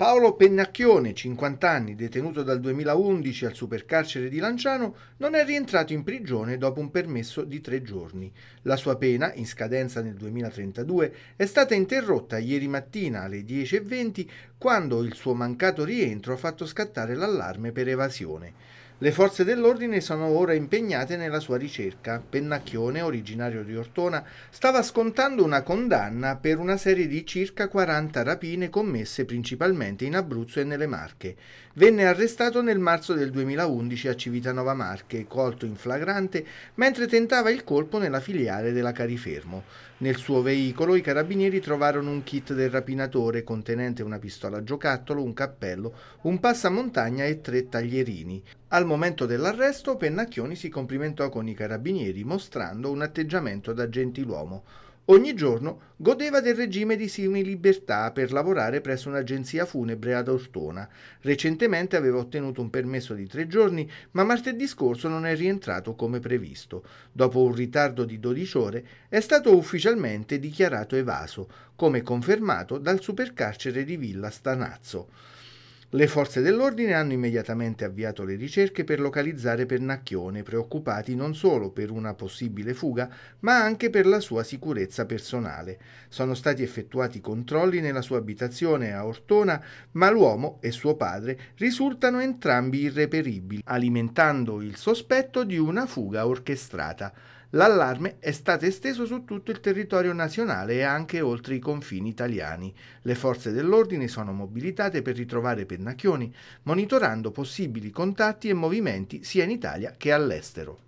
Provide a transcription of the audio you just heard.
Paolo Pennacchione, 50 anni, detenuto dal 2011 al supercarcere di Lanciano, non è rientrato in prigione dopo un permesso di tre giorni. La sua pena, in scadenza nel 2032, è stata interrotta ieri mattina alle 10.20 quando il suo mancato rientro ha fatto scattare l'allarme per evasione. Le forze dell'ordine sono ora impegnate nella sua ricerca. Pennacchione, originario di Ortona, stava scontando una condanna per una serie di circa 40 rapine commesse principalmente in Abruzzo e nelle Marche. Venne arrestato nel marzo del 2011 a Civitanova Marche, colto in flagrante mentre tentava il colpo nella filiale della Carifermo. Nel suo veicolo i carabinieri trovarono un kit del rapinatore contenente una pistola giocattolo, un cappello, un passamontagna e tre taglierini. Al momento dell'arresto Pennacchioni si complimentò con i carabinieri mostrando un atteggiamento da gentiluomo. Ogni giorno godeva del regime di simili libertà per lavorare presso un'agenzia funebre ad Ortona. Recentemente aveva ottenuto un permesso di tre giorni, ma martedì scorso non è rientrato come previsto. Dopo un ritardo di 12 ore è stato ufficialmente dichiarato evaso, come confermato dal supercarcere di Villa Stanazzo. Le forze dell'ordine hanno immediatamente avviato le ricerche per localizzare Pernacchione, preoccupati non solo per una possibile fuga, ma anche per la sua sicurezza personale. Sono stati effettuati controlli nella sua abitazione a Ortona, ma l'uomo e suo padre risultano entrambi irreperibili, alimentando il sospetto di una fuga orchestrata. L'allarme è stato esteso su tutto il territorio nazionale e anche oltre i confini italiani. Le forze dell'ordine sono mobilitate per ritrovare Pennacchioni, monitorando possibili contatti e movimenti sia in Italia che all'estero.